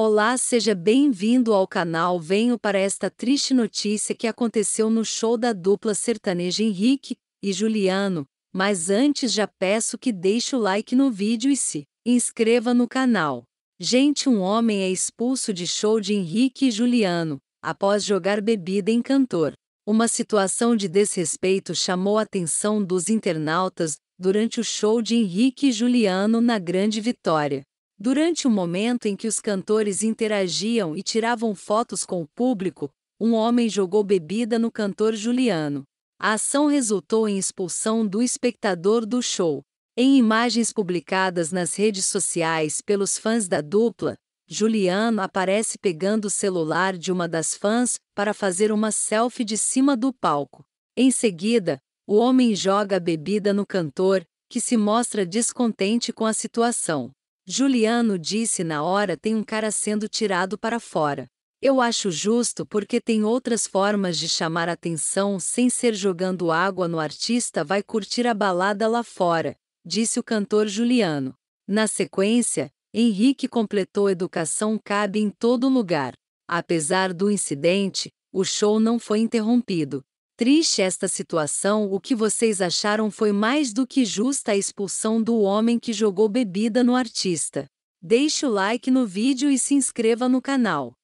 Olá, seja bem-vindo ao canal. Venho para esta triste notícia que aconteceu no show da dupla sertaneja Henrique e Juliano, mas antes já peço que deixe o like no vídeo e se inscreva no canal. Gente, um homem é expulso de show de Henrique e Juliano após jogar bebida em cantor. Uma situação de desrespeito chamou a atenção dos internautas durante o show de Henrique e Juliano na Grande Vitória. Durante o momento em que os cantores interagiam e tiravam fotos com o público, um homem jogou bebida no cantor Juliano. A ação resultou em expulsão do espectador do show. Em imagens publicadas nas redes sociais pelos fãs da dupla, Juliano aparece pegando o celular de uma das fãs para fazer uma selfie de cima do palco. Em seguida, o homem joga a bebida no cantor, que se mostra descontente com a situação. Juliano disse na hora tem um cara sendo tirado para fora. Eu acho justo porque tem outras formas de chamar atenção sem ser jogando água no artista vai curtir a balada lá fora, disse o cantor Juliano. Na sequência, Henrique completou Educação cabe em todo lugar. Apesar do incidente, o show não foi interrompido. Triste esta situação, o que vocês acharam foi mais do que justa a expulsão do homem que jogou bebida no artista. Deixe o like no vídeo e se inscreva no canal.